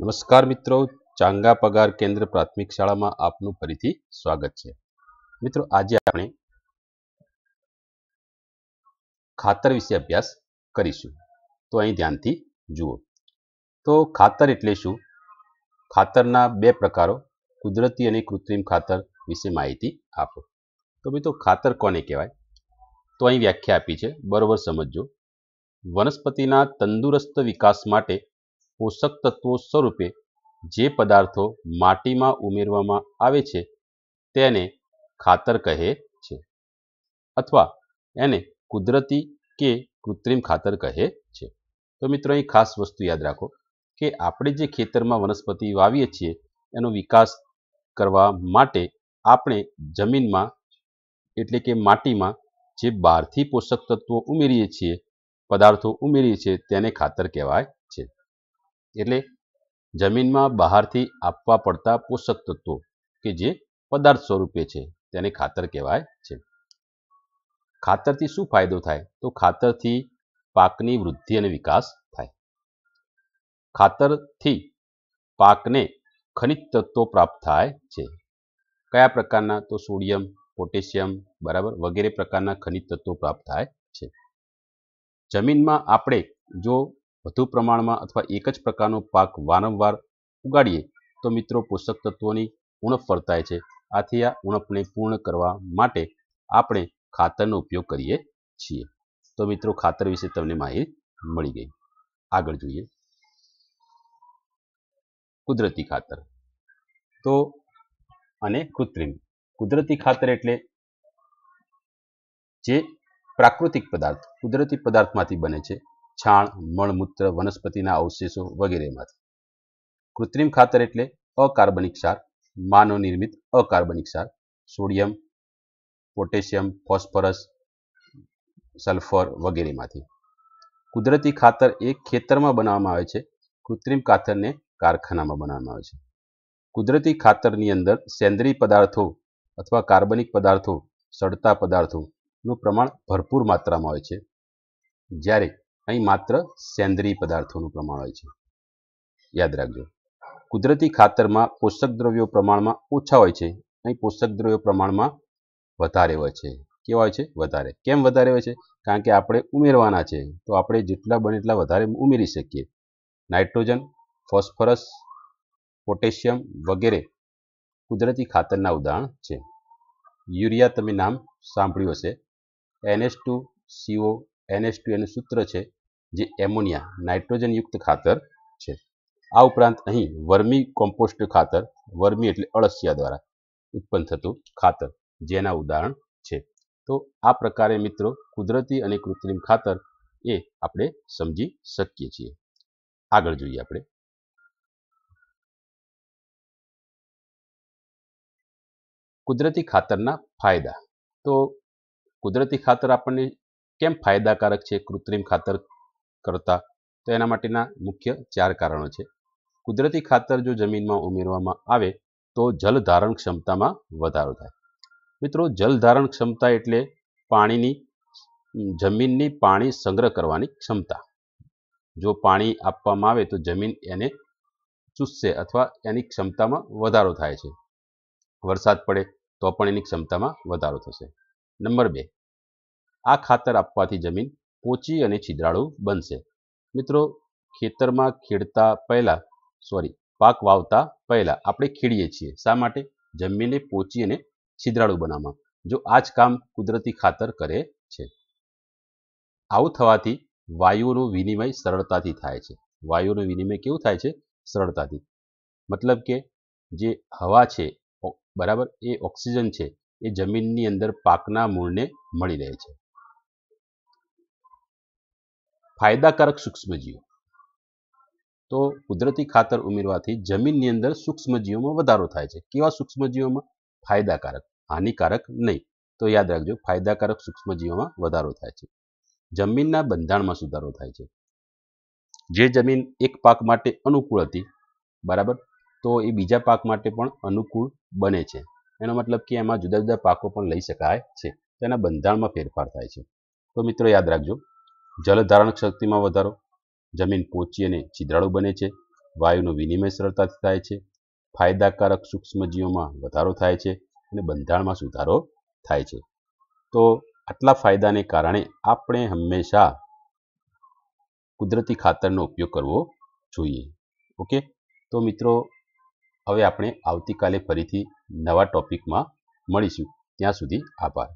નમસ્કાર મિત્રો ચાંગા પગાર કેન્દ્ર પ્રાથમિક શાળામાં આપનું ફરીથી સ્વાગત છે મિત્રો આજે આપણે ખાતર વિશે અભ્યાસ કરીશું તો અહીં ધ્યાનથી જુઓ તો ખાતર એટલે શું ખાતરના બે પ્રકારો કુદરતી અને કૃત્રિમ ખાતર વિશે માહિતી આપો તો મિત્રો ખાતર કોને કહેવાય તો અહીં વ્યાખ્યા આપી છે બરોબર સમજજો વનસ્પતિના તંદુરસ્ત વિકાસ માટે પોષક તત્વો સ્વરૂપે જે પદાર્થો માટીમાં ઉમેરવામાં આવે છે તેને ખાતર કહે છે અથવા એને કુદરતી કે કૃત્રિમ ખાતર કહે છે તો મિત્રો અહીં ખાસ વસ્તુ યાદ રાખો કે આપણે જે ખેતરમાં વનસ્પતિ વાવીએ છીએ એનો વિકાસ કરવા માટે આપણે જમીનમાં એટલે કે માટીમાં જે બહારથી પોષક તત્વો ઉમેરીએ છીએ પદાર્થો ઉમેરીએ છીએ તેને ખાતર કહેવાય એટલે જમીનમાં બહારથી આપવા પડતા પોષક તત્વો કે જે પદાર્થ સ્વરૂપે છે તેને ખાતર કહેવાય છે ખાતરથી શું ફાયદો થાય તો ખાતરથી પાકની વૃદ્ધિ અને વિકાસ થાય ખાતરથી પાકને ખનિજ તત્વો પ્રાપ્ત થાય છે કયા પ્રકારના તો સોડિયમ પોટેશિયમ બરાબર વગેરે પ્રકારના ખનિજ તત્વો પ્રાપ્ત થાય છે જમીનમાં આપણે જો વધુ પ્રમાણમાં અથવા એક જ પ્રકારનો પાક વારંવાર ઉગાડીએ તો મિત્રો પોષક તત્વોની ઉણપ વર્તાય છે આથી આ ઉણપને પૂર્ણ કરવા માટે આપણે ખાતરનો ઉપયોગ કરીએ છીએ તો મિત્રો ખાતર વિશે તમને માહિતી મળી ગઈ આગળ જોઈએ કુદરતી ખાતર તો અને કૃત્રિમ કુદરતી ખાતર એટલે જે પ્રાકૃતિક પદાર્થ કુદરતી પદાર્થમાંથી બને છે છાણ મળમૂત્ર વનસ્પતિના અવશેષો વગેરેમાંથી કૃત્રિમ ખાતર એટલે અકાર્બનિક સાર માનવ નિર્મિત અકાર્બનિક સાર સોડિયમ પોટેશિયમ ફોસ્ફરસ સલ્ફર વગેરેમાંથી કુદરતી ખાતર એ ખેતરમાં બનાવવામાં આવે છે કૃત્રિમ ખાતરને કારખાનામાં બનાવવામાં આવે છે કુદરતી ખાતરની અંદર સેન્દ્રીય પદાર્થો અથવા કાર્બનિક પદાર્થો સડતા પદાર્થોનું પ્રમાણ ભરપૂર માત્રામાં હોય છે જ્યારે અહીં માત્ર સેન્દ્રીય પદાર્થોનું પ્રમાણ હોય છે યાદ રાખજો કુદરતી ખાતરમાં પોષક દ્રવ્યો પ્રમાણમાં ઓછા હોય છે અહીં પોષક દ્રવ્યો પ્રમાણમાં વધારે હોય છે કેવા હોય છે વધારે કેમ વધારે હોય છે કારણ કે આપણે ઉમેરવાના છે તો આપણે જેટલા બને એટલા વધારે ઉમેરી શકીએ નાઇટ્રોજન ફોસ્ફરસ પોટેશિયમ વગેરે કુદરતી ખાતરના ઉદાહરણ છે યુરિયા તમે નામ સાંભળ્યું હશે એનએચ ટુ સીઓ એનએચ2 એનું સૂત્ર છે જે એમોનિયા નાઇટ્રોજનયુક્ત ખાતર છે આ ઉપરાંત અહીં વર્મી કોમ્પોસ્ટ ખાતર વર્મી એટલે અળસિયા દ્વારા ઉત્પન્ન થતું ખાતર જેના ઉદાહરણ છે તો આ પ્રકારે મિત્રો કુદરતી અને કૃત્રિમ ખાતર એ આપણે સમજી શકીએ છીએ આગળ જોઈએ આપણે કુદરતી ખાતરના ફાયદા તો કુદરતી ખાતર આપણને કેમ ફાયદાકારક છે કૃત્રિમ ખાતર કરતાં તો એના માટેના મુખ્ય ચાર કારણો છે કુદરતી ખાતર જો જમીનમાં ઉમેરવામાં આવે તો જલધારણ ક્ષમતામાં વધારો થાય મિત્રો જલધારણ ક્ષમતા એટલે પાણીની જમીનની પાણી સંગ્રહ કરવાની ક્ષમતા જો પાણી આપવામાં આવે તો જમીન એને ચૂસશે અથવા એની ક્ષમતામાં વધારો થાય છે વરસાદ પડે તો પણ એની ક્ષમતામાં વધારો થશે નંબર બે આ ખાતર આપવાથી જમીન પોચી અને છિદ્રાળુ બનશે મિત્રો ખેતરમાં ખેડતા પહેલાં સોરી પાક વાવતા પહેલાં આપણે ખેડીએ છીએ શા માટે જમીનને પોચી અને છિદ્રાળુ બનાવવામાં જો આ જ કામ કુદરતી ખાતર કરે છે આવું થવાથી વાયુનો વિનિમય સરળતાથી થાય છે વાયુનો વિનિમય કેવું થાય છે સરળતાથી મતલબ કે જે હવા છે બરાબર એ ઓક્સિજન છે એ જમીનની અંદર પાકના મૂળને મળી રહે છે ફાયદાકારક સૂક્ષ્મજીવો તો કુદરતી ખાતર ઉમેરવાથી જમીનની અંદર સૂક્ષ્મજીવોમાં વધારો થાય છે કેવા સૂક્ષ્મજીવોમાં ફાયદાકારક હાનિકારક નહીં તો યાદ રાખજો ફાયદાકારક સૂક્ષ્મજીવોમાં વધારો થાય છે જમીનના બંધાણમાં સુધારો થાય છે જે જમીન એક પાક માટે અનુકૂળ હતી બરાબર તો એ બીજા પાક માટે પણ અનુકૂળ બને છે એનો મતલબ કે એમાં જુદા જુદા પાકો પણ લઈ શકાય છે તેના બંધારણમાં ફેરફાર થાય છે તો મિત્રો યાદ રાખજો જલધારણ શક્તિમાં વધારો જમીન પોચી અને છિદ્રાળુ બને છે વાયુનો વિનિમય સરળતાથી થાય છે ફાયદાકારક સૂક્ષ્મજીવોમાં વધારો થાય છે અને બંધારણમાં સુધારો થાય છે તો આટલા ફાયદાને કારણે આપણે હંમેશા કુદરતી ખાતરનો ઉપયોગ કરવો જોઈએ ઓકે તો મિત્રો હવે આપણે આવતીકાલે ફરીથી નવા ટોપિકમાં મળીશું ત્યાં સુધી આભાર